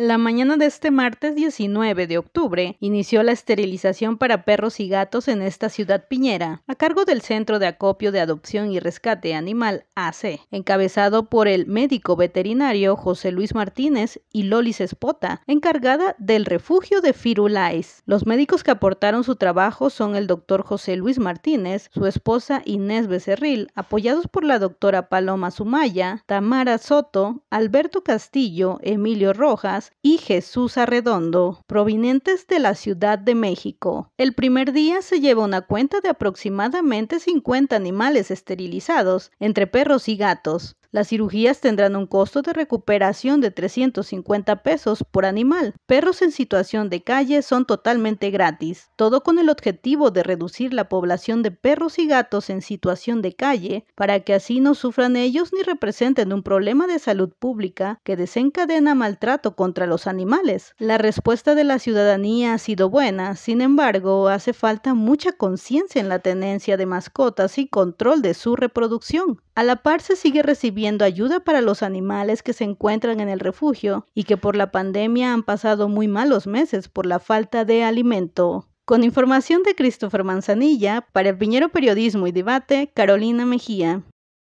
La mañana de este martes 19 de octubre inició la esterilización para perros y gatos en esta ciudad piñera, a cargo del Centro de Acopio de Adopción y Rescate Animal AC, encabezado por el médico veterinario José Luis Martínez y Lolis Espota, encargada del refugio de Firulais. Los médicos que aportaron su trabajo son el doctor José Luis Martínez, su esposa Inés Becerril, apoyados por la doctora Paloma Sumaya, Tamara Soto, Alberto Castillo, Emilio Rojas, y Jesús Arredondo, provenientes de la Ciudad de México. El primer día se lleva una cuenta de aproximadamente 50 animales esterilizados, entre perros y gatos. Las cirugías tendrán un costo de recuperación de 350 pesos por animal. Perros en situación de calle son totalmente gratis, todo con el objetivo de reducir la población de perros y gatos en situación de calle para que así no sufran ellos ni representen un problema de salud pública que desencadena maltrato contra los animales. La respuesta de la ciudadanía ha sido buena, sin embargo, hace falta mucha conciencia en la tenencia de mascotas y control de su reproducción. A la par se sigue recibiendo ayuda para los animales que se encuentran en el refugio y que por la pandemia han pasado muy malos meses por la falta de alimento. Con información de Christopher Manzanilla, para el Piñero Periodismo y Debate, Carolina Mejía.